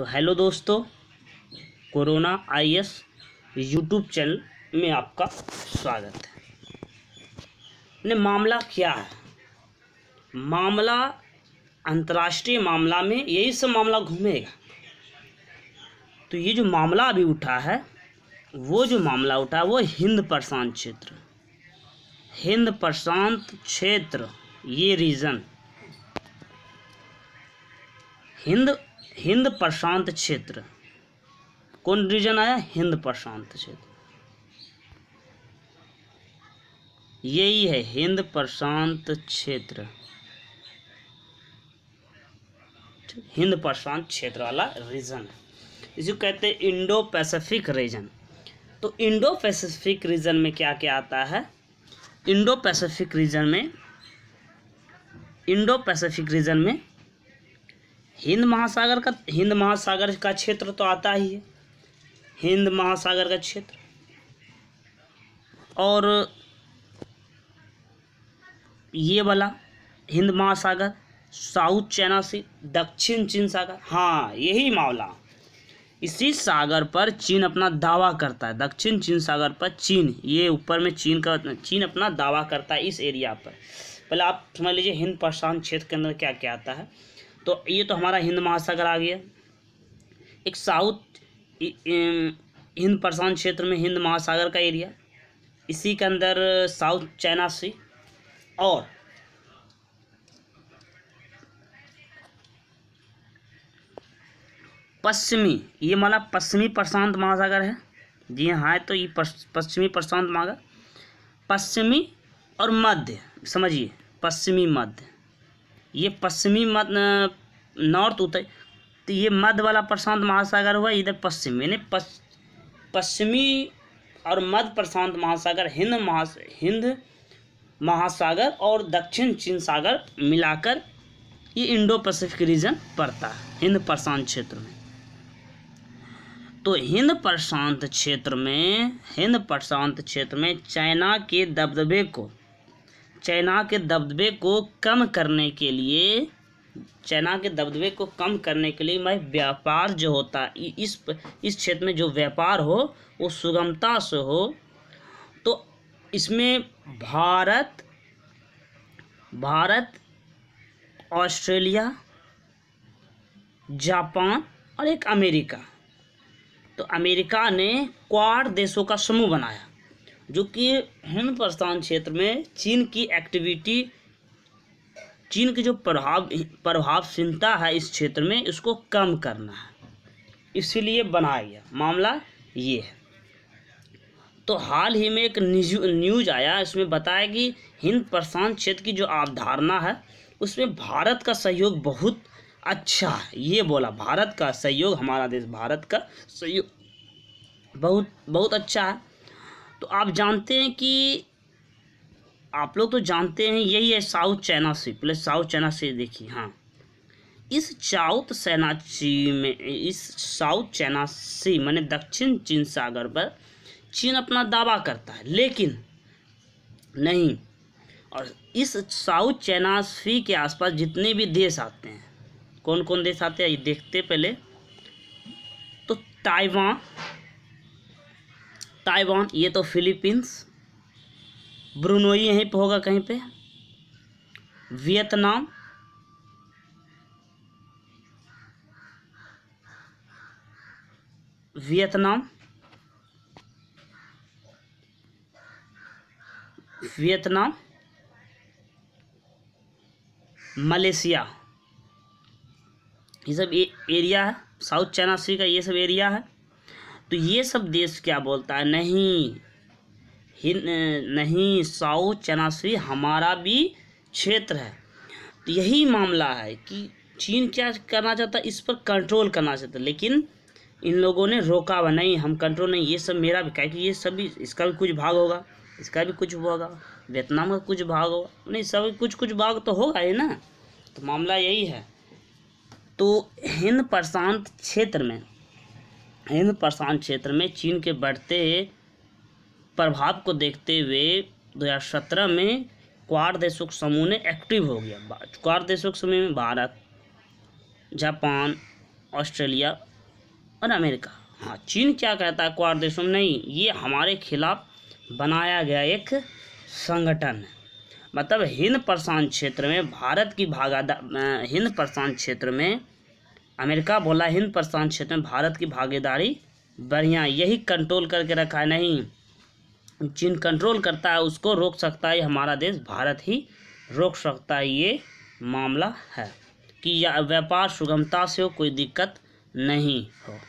तो हेलो दोस्तों corona I S YouTube channel में आपका स्वागत है ने मामला क्या है मामला अंतर्राष्ट्रीय मामला में यही सब मामला घूमेगा तो ये जो मामला अभी उठा है वो जो मामला उठा है वो हिंद प्रशांत क्षेत्र हिंद प्रशांत क्षेत्र ये रीजन हिंद हिंद प्रशांत क्षेत्र कौन रीजन आया हिंद प्रशांत क्षेत्र यही है हिंद प्रशांत क्षेत्र हिंद प्रशांत क्षेत्र वाला रीजन इसी कहते हैं इंडो पैसिफिक रीजन तो इंडो पैसिफिक रीजन में क्या क्या आता है इंडो पैसिफिक रीजन में इंडो पैसिफिक रीजन में हिंद महासागर का हिंद महासागर का क्षेत्र तो आता ही है हिंद महासागर का क्षेत्र और ये वाला हिंद महासागर साउथ चाइना से दक्षिण चीन सागर हाँ यही मामला इसी सागर पर चीन अपना दावा करता है दक्षिण चीन सागर पर चीन ये ऊपर में चीन का चीन अपना दावा करता है इस एरिया पर पहले आप समझ लीजिए हिंद प्रशांत क्षेत्र के अंदर क्या क्या आता है तो ये तो हमारा हिंद महासागर आ गया एक साउथ हिंद प्रशांत क्षेत्र में हिंद महासागर का एरिया इसी के अंदर साउथ चाइना सी और पश्चिमी ये माना पश्चिमी प्रशांत महासागर है जी हाँ तो ये पश्चिमी प्रशांत महासागर पश्चिमी और मध्य समझिए पश्चिमी मध्य ये पश्चिमी मध्य नॉर्थ उत्तर तो ये मध्य वाला प्रशांत महासागर हुआ इधर पश्चिम यानी पश्चिमी और मध्य प्रशांत महासागर हिंद महास हिंद महासागर और दक्षिण चीन सागर मिलाकर ये इंडो पैसिफिक रीजन पड़ता है हिंद प्रशांत क्षेत्र में तो हिंद प्रशांत क्षेत्र में हिंद प्रशांत क्षेत्र में चाइना के दबदबे को चाइना के दबदबे को कम करने के लिए चाइना के दबदबे को कम करने के लिए मैं व्यापार जो होता है इस इस क्षेत्र में जो व्यापार हो वो सुगमता से हो तो इसमें भारत भारत ऑस्ट्रेलिया जापान और एक अमेरिका तो अमेरिका ने क्वाड देशों का समूह बनाया जो कि हिंद प्रस्थान क्षेत्र में चीन की एक्टिविटी चीन की जो प्रभाव प्रभावशीलता है इस क्षेत्र में इसको कम करना है इसीलिए बनाया गया मामला ये है तो हाल ही में एक न्यूज आया इसमें बताया कि हिंद प्रशांत क्षेत्र की जो अवधारणा है उसमें भारत का सहयोग बहुत अच्छा है ये बोला भारत का सहयोग हमारा देश भारत का सहयोग बहुत बहुत अच्छा है तो आप जानते हैं कि आप लोग तो जानते हैं यही है साउथ चाइना सी पहले साउथ चाइना सी देखिए हाँ इस साउथ सेना सी में इस साउथ चाइना सी मैंने दक्षिण चीन सागर पर चीन अपना दावा करता है लेकिन नहीं और इस साउथ चाइना सी के आसपास जितने भी देश आते हैं कौन कौन देश आते हैं ये देखते पहले तो ताइवान ताइवान ये तो फिलीपींस ब्रुनोई यहीं पे होगा कहीं पे वियतनाम वियतनाम वियतनाम मलेशिया ये सब एरिया है साउथ चाइना सी का ये सब एरिया है तो ये सब देश क्या बोलता है नहीं हिन, नहीं साउथ चनाश्री हमारा भी क्षेत्र है तो यही मामला है कि चीन क्या करना चाहता है इस पर कंट्रोल करना चाहता लेकिन इन लोगों ने रोका हुआ नहीं हम कंट्रोल नहीं ये सब मेरा भी क्योंकि ये सब भी इसका भी कुछ भाग होगा इसका भी कुछ होगा वियतनाम का कुछ भाग होगा नहीं सब कुछ कुछ भाग तो होगा ही ना तो मामला यही है तो हिंद प्रशांत क्षेत्र में हिंद प्रशांत क्षेत्र में चीन के बढ़ते प्रभाव को देखते हुए 2017 में क्वार देशों के समूह ने एक्टिव हो गया क्वार देशों के समूह में भारत जापान ऑस्ट्रेलिया और अमेरिका हाँ चीन क्या कहता है क्वार देशों में नहीं ये हमारे खिलाफ बनाया गया एक संगठन है मतलब हिंद प्रशांत क्षेत्र में भारत की भागा हिंद प्रशांत क्षेत्र में अमेरिका बोला हिंद प्रशांत क्षेत्र में भारत की भागीदारी बढ़िया यही कंट्रोल करके रखा है नहीं चीन कंट्रोल करता है उसको रोक सकता है हमारा देश भारत ही रोक सकता है ये मामला है कि व्यापार सुगमता से हो कोई दिक्कत नहीं हो